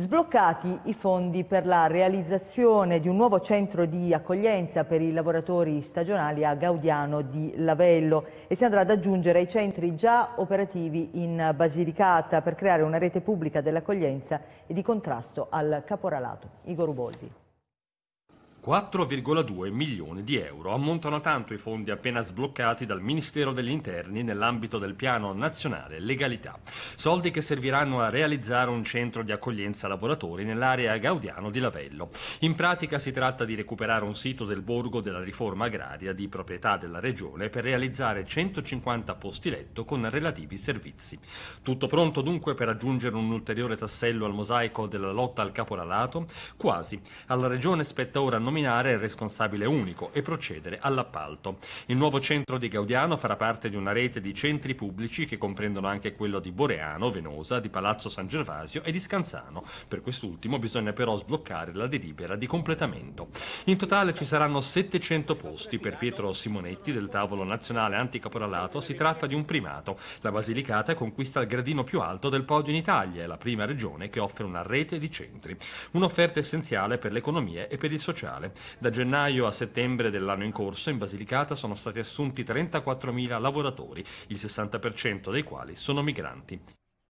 Sbloccati i fondi per la realizzazione di un nuovo centro di accoglienza per i lavoratori stagionali a Gaudiano di Lavello e si andrà ad aggiungere ai centri già operativi in Basilicata per creare una rete pubblica dell'accoglienza e di contrasto al caporalato. Igor Uboldi. 4,2 milioni di euro. Ammontano tanto i fondi appena sbloccati dal Ministero degli Interni nell'ambito del Piano Nazionale Legalità. Soldi che serviranno a realizzare un centro di accoglienza lavoratori nell'area gaudiano di Lavello. In pratica si tratta di recuperare un sito del borgo della riforma agraria di proprietà della regione per realizzare 150 posti letto con relativi servizi. Tutto pronto dunque per aggiungere un ulteriore tassello al mosaico della lotta al caporalato? Quasi. Alla regione spetta ora non nominare il responsabile unico e procedere all'appalto. Il nuovo centro di Gaudiano farà parte di una rete di centri pubblici che comprendono anche quello di Boreano, Venosa, di Palazzo San Gervasio e di Scanzano. Per quest'ultimo bisogna però sbloccare la delibera di completamento. In totale ci saranno 700 posti. Per Pietro Simonetti del tavolo nazionale anticaporalato si tratta di un primato. La Basilicata conquista il gradino più alto del podio in Italia, è la prima regione che offre una rete di centri. Un'offerta essenziale per l'economia e per il sociale generale. Da gennaio a settembre dell'anno in corso in Basilicata sono stati assunti 34.000 lavoratori, il 60% dei quali sono migranti.